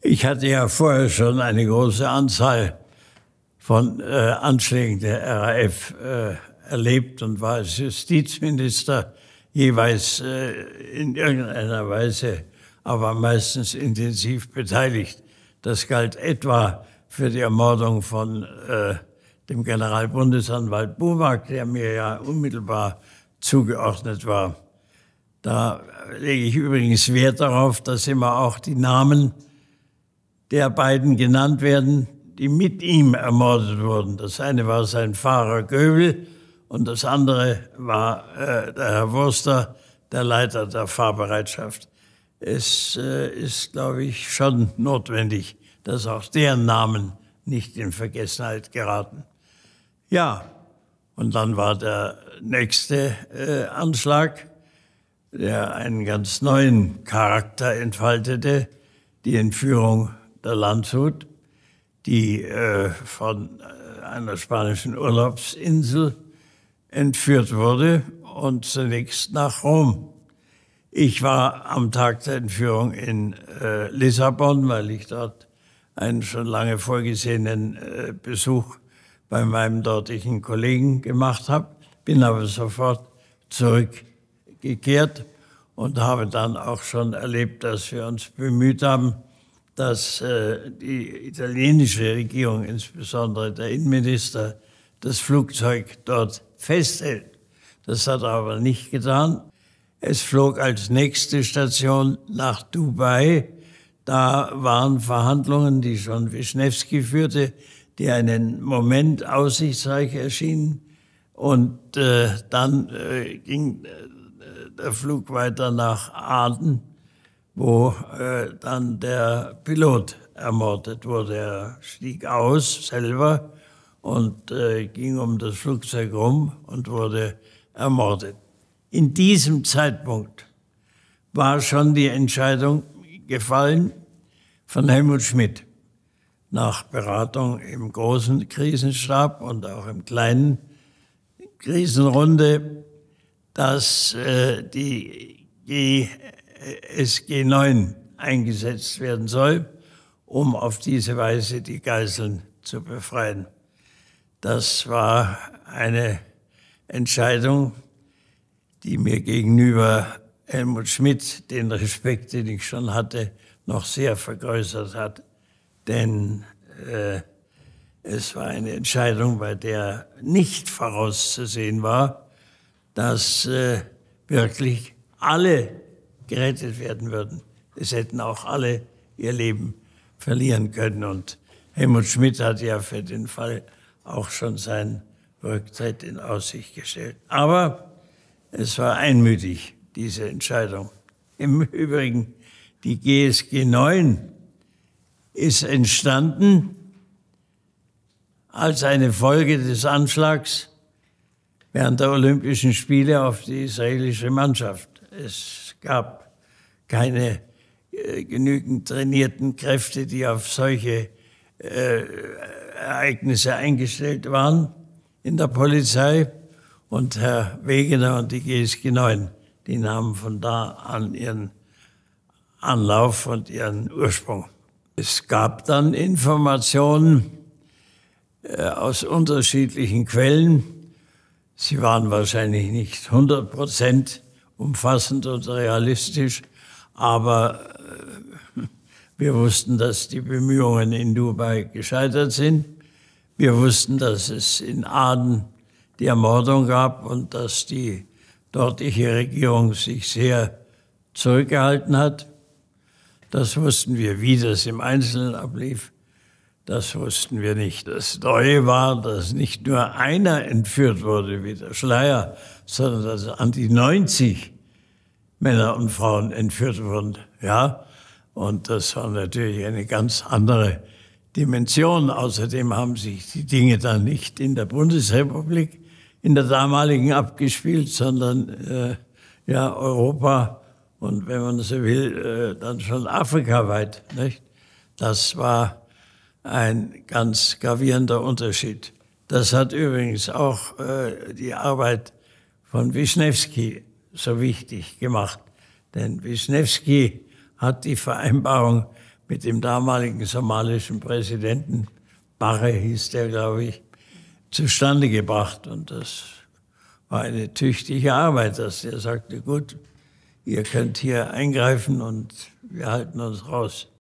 Ich hatte ja vorher schon eine große Anzahl von äh, Anschlägen der RAF äh, erlebt und war als Justizminister jeweils äh, in irgendeiner Weise, aber meistens intensiv beteiligt. Das galt etwa für die Ermordung von äh, dem Generalbundesanwalt Bumack, der mir ja unmittelbar zugeordnet war. Da lege ich übrigens Wert darauf, dass immer auch die Namen der beiden genannt werden, die mit ihm ermordet wurden. Das eine war sein Fahrer Göbel und das andere war äh, der Herr Wurster, der Leiter der Fahrbereitschaft. Es äh, ist, glaube ich, schon notwendig, dass auch deren Namen nicht in Vergessenheit geraten. Ja, und dann war der nächste äh, Anschlag, der einen ganz neuen Charakter entfaltete, die Entführung der Landshut, die äh, von äh, einer spanischen Urlaubsinsel entführt wurde und zunächst nach Rom. Ich war am Tag der Entführung in äh, Lissabon, weil ich dort einen schon lange vorgesehenen äh, Besuch bei meinem dortigen Kollegen gemacht habe, bin aber sofort zurückgekehrt und habe dann auch schon erlebt, dass wir uns bemüht haben, dass äh, die italienische Regierung, insbesondere der Innenminister, das Flugzeug dort festhält. Das hat er aber nicht getan. Es flog als nächste Station nach Dubai. Da waren Verhandlungen, die schon Wischnewski führte, die einen Moment aussichtsreich erschienen. Und äh, dann äh, ging äh, der Flug weiter nach Aden wo äh, dann der Pilot ermordet wurde. Er stieg aus selber und äh, ging um das Flugzeug rum und wurde ermordet. In diesem Zeitpunkt war schon die Entscheidung gefallen von Helmut Schmidt nach Beratung im großen Krisenstab und auch im kleinen Krisenrunde, dass äh, die SG 9 eingesetzt werden soll, um auf diese Weise die Geiseln zu befreien. Das war eine Entscheidung, die mir gegenüber Helmut Schmidt den Respekt, den ich schon hatte, noch sehr vergrößert hat. Denn äh, es war eine Entscheidung, bei der nicht vorauszusehen war, dass äh, wirklich alle gerettet werden würden. Es hätten auch alle ihr Leben verlieren können. Und Helmut Schmidt hat ja für den Fall auch schon seinen Rücktritt in Aussicht gestellt. Aber es war einmütig, diese Entscheidung. Im Übrigen, die GSG 9 ist entstanden als eine Folge des Anschlags während der Olympischen Spiele auf die israelische Mannschaft. Es gab keine äh, genügend trainierten Kräfte, die auf solche äh, Ereignisse eingestellt waren in der Polizei. Und Herr Wegener und die GSG 9, die nahmen von da an ihren Anlauf und ihren Ursprung. Es gab dann Informationen äh, aus unterschiedlichen Quellen. Sie waren wahrscheinlich nicht 100 Prozent umfassend und realistisch, aber äh, wir wussten, dass die Bemühungen in Dubai gescheitert sind. Wir wussten, dass es in Aden die Ermordung gab und dass die dortige Regierung sich sehr zurückgehalten hat. Das wussten wir, wie das im Einzelnen ablief. Das wussten wir nicht. Das Neue war, dass nicht nur einer entführt wurde wie der Schleier, sondern dass an die 90 Männer und Frauen entführt wurden. Ja, und das war natürlich eine ganz andere Dimension. Außerdem haben sich die Dinge dann nicht in der Bundesrepublik, in der damaligen abgespielt, sondern äh, ja Europa und wenn man so will, äh, dann schon afrikaweit. Nicht? Das war ein ganz gravierender Unterschied. Das hat übrigens auch äh, die Arbeit von Wischnewski so wichtig gemacht. Denn Wischnewski hat die Vereinbarung mit dem damaligen somalischen Präsidenten, Barre hieß der, glaube ich, zustande gebracht. Und das war eine tüchtige Arbeit, dass der sagte, gut, ihr könnt hier eingreifen und wir halten uns raus.